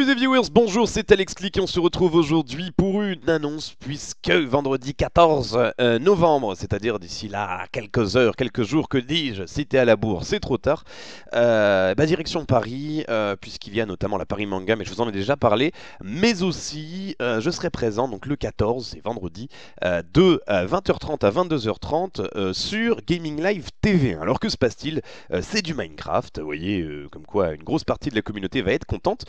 et viewers, bonjour, c'est Alex Click et on se retrouve aujourd'hui pour une annonce puisque vendredi 14 euh, novembre, c'est-à-dire d'ici là quelques heures, quelques jours, que dis-je, c'était à la bourre, c'est trop tard, euh, bah, direction Paris, euh, puisqu'il y a notamment la Paris Manga, mais je vous en ai déjà parlé, mais aussi je serai présent, donc le 14, c'est vendredi, de 20h30 à 22h30 sur Gaming Live TV. Alors que se passe-t-il C'est du Minecraft, vous voyez, comme quoi une grosse partie de la communauté va être contente.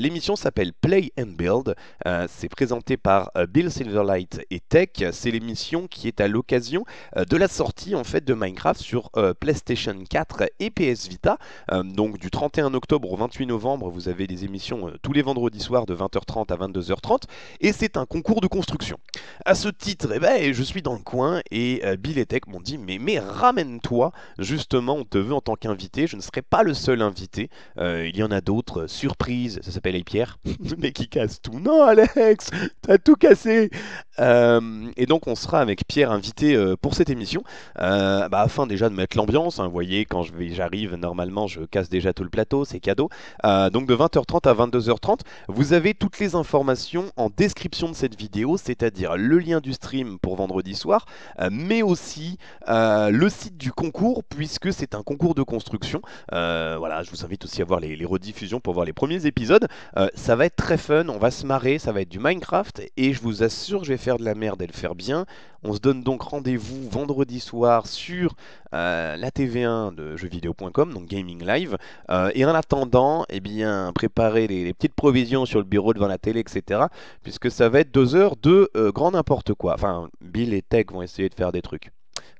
Euh, l'émission s'appelle Play and Build. Euh, c'est présenté par euh, Bill Silverlight et Tech. C'est l'émission qui est à l'occasion de la sortie en fait de Minecraft sur PlayStation 4 et PS Vita. donc du 31 octobre au 28 novembre, vous avez des émissions tous les vendredis soirs de 20h30 à 22h30 et c'est un concours de construction. À ce titre, eh ben, je suis dans le coin et Bill et Tech m'ont dit mais, mais ramène-toi, justement on te veut en tant qu'invité, je ne serai pas le seul invité, il y en a d'autres, surprise, et Pierre, mais qui casse tout. Non, Alex, t'as tout cassé euh, Et donc, on sera avec Pierre invité euh, pour cette émission, euh, bah, afin déjà de mettre l'ambiance. Hein. Vous voyez, quand j'arrive, normalement, je casse déjà tout le plateau, c'est cadeau. donc, de 20h30 à 22h30, vous avez toutes les informations en description de cette vidéo, c'est-à-dire le lien du stream pour vendredi soir, mais aussi le site du concours, puisque c'est un concours de construction. voilà, je vous invite aussi à voir les rediffusions pour voir les premiers épisodes. Euh, ça va être très fun, on va se marrer, ça va être du Minecraft, et je vous assure, je vais faire de la merde et le faire bien. On se donne donc rendez-vous vendredi soir sur euh, la TV1 de jeuxvideo.com, donc Gaming Live. Euh, et en attendant, eh bien, préparez les, petites provisions sur le bureau devant la télé, etc. Puisque ça va être deux heures de grand n'importe quoi. Enfin, Bill et Tech vont essayer de faire des trucs.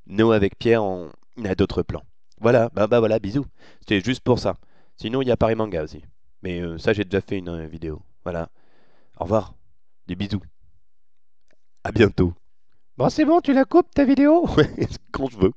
nous avec Pierre, on... a d'autres plans. Voilà, bah bah voilà, bisous. C'était juste pour ça. Sinon, il y a Paris Manga aussi. Mais euh, ça, j'ai déjà fait une euh, vidéo. Voilà. Au revoir. Des bisous. À bientôt. Bon, c'est bon, tu la coupes ta vidéo Quand je veux.